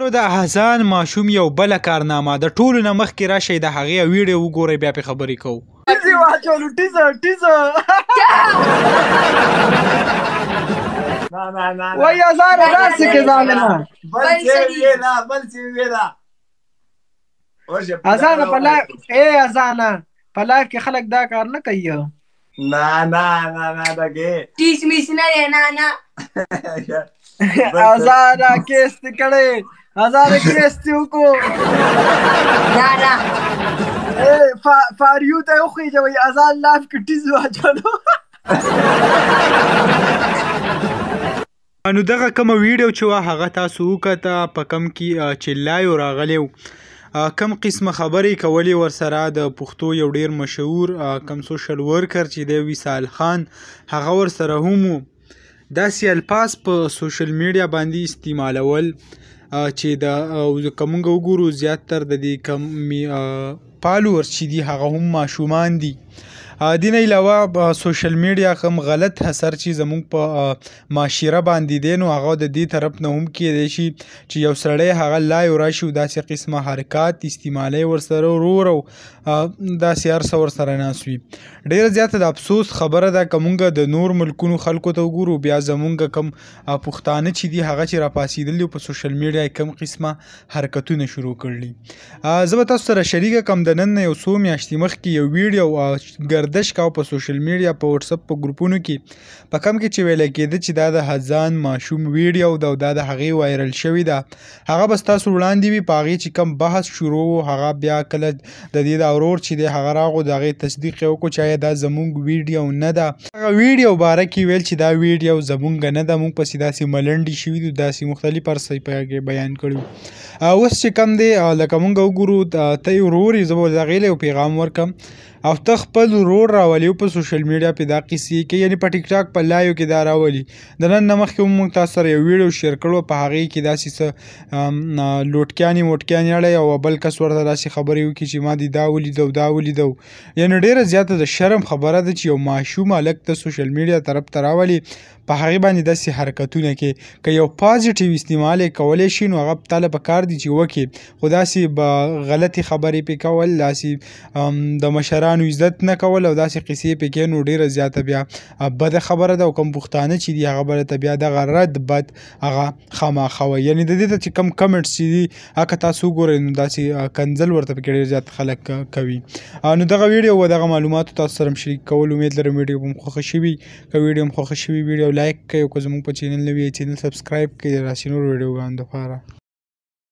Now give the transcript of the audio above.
نو د احسان ماشوم یو بل کارنامه د ټولو نه مخکې راشي د هغې ویډیو وګورئ بیا په خبرې کوو وای زاره داسې کې ځاننه بل څه ویلا بل څه ویلا ازانه په لا اے ازانه په لا کې خلک دا کار نه کوي نه نه نه نه دګه ټیچ میشنه نه نه هزار کیس تی کړي هزار کیس تی وکړو نه نه فار یو ته خو یې وای هزار لاف کټی زو اچانو نو دغه کوم ویډیو چې هغه تاسو وکړه په کم کې چلای او راغلیو کم قسمه خبرې کولې ورسره د پښتو یو ډیر مشهور کم سوشل ورکر چې دی وېسال خان هغه ورسره هم داسې الفاظ په سوشل میډیا باندې استعمالول چې د کومنګ وګورو زیات تر د دې کم فالوورز چې دي هغه هم ماشومان دي دینه علاوه سوشل میډیا هم غلط اثر چې زموږ په معاشره باندې دی نو هغه د دې طرف نه هم کېدای شي چې یو سړی هغه لا یو راشي داسې قسمه حرکات استعمالي ورسره ورو داسې هر څه ورسره ناسوي ډیر زیات د افسوس خبره ده کومګه د نور ملکونو خلکو ته وګورو بیا زمونږ کم پښتانه چې دی هغه چې را پاسیدل په سوشل میډیا کم قسمه حرکتونه شروع کړلي زه به تاسو سره شریک کم د نن یو سو میاشتې مخکې یو ویډیو ګرد گردش کاو په سوشل میډیا په واتس اپ په ګروپونو کې په کم کې چې ویل کېده چې دا د هزان ماشوم ویډیو دا د هغې وایرل شوې ده هغه بس تاسو وړاندې وي په هغې چې کم بحث شروع و هغه بیا کله د دې د اورور چې د هغه راغو د هغې تصدیق یې وکړو چې دا زمونږ ویډیو نه ده هغه ویډیو باره کې ویل چې دا ویډیو زمونږ نه ده مونږ پسې داسې ملنډې شوي دي داسې مختلف پرسې په بیان کړو اوس چې کم دی لکه مونږ وګورو ته یې ورورې زه به د هغې پیغام ورکم او ته خپل ورور راولي په سوشل میډیا په دا قصې کې یعنی په ټیک ټاک په لایو کې دا راولي د نن نمخ کې موږ تاسو سره یو ویډیو شیر کړو په هغه کې داسې څه لوټکیانی موټکیانی اړه او بل کس ورته داسې خبرې وکړي چې ما دې دا ولید او دا ولید یعنی ډیره زیاته د شرم خبره ده چې یو ماشوم الک ته سوشل میډیا طرف ته راولي په هغه باندې داسې حرکتونه کې که یو پازیټیو استعمال کولای شي نو هغه طالب کار دي چې وکي خداسي غلطي خبرې پکول لاسي د مشره مشرانو عزت نه کول او داسې قصې پکې نو ډیره زیاته بیا بد خبره ده او کوم پښتانه چې دی هغه بل ته بیا د غرد بد هغه خامخو یعنی د دې چې کم کمنټس دي هغه تاسو ګورئ نو داسې کنزل ورته پکې ډیر زیات خلک کوي نو دغه ویډیو و دغه معلومات تاسو سره شریک کول امید لرم ویډیو به مخه شوي که ویډیو مخه شوي ویډیو لایک کوي او که زموږ په چینل نوی چینل سبسکرایب کړئ راشي نور ویډیوګانو لپاره